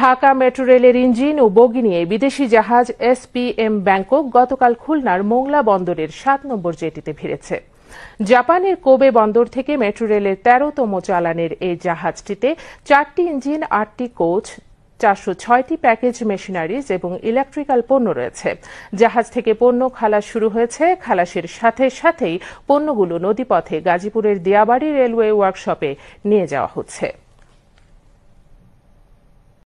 Dhaka metro রেলের engine ও bogie নিয়ে বিদেশি জাহাজ এসপিএম ব্যাংকক গতকাল খুলনার মোংলা বন্দরের সাত নম্বর জেটিতে ফিরেছে জাপানের কোবে বন্দর থেকে মেট্রো রেলের তেরোতম চালানের এই জাহাজটিতে চারটি ইঞ্জিন আটটি কোচ চারশো ছয়টি প্যাকেজ মেশিনারিজ এবং ইলেকট্রিক্যাল পণ্য রয়েছে জাহাজ থেকে পণ্য খালাস শুরু হয়েছে খালাসের সাথে সাথেই পণ্যগুলো নদীপথে গাজীপুরের দিয়াবাড়ি রেলওয়ে ওয়ার্কশপে নিয়ে যাওয়া হচ্ছে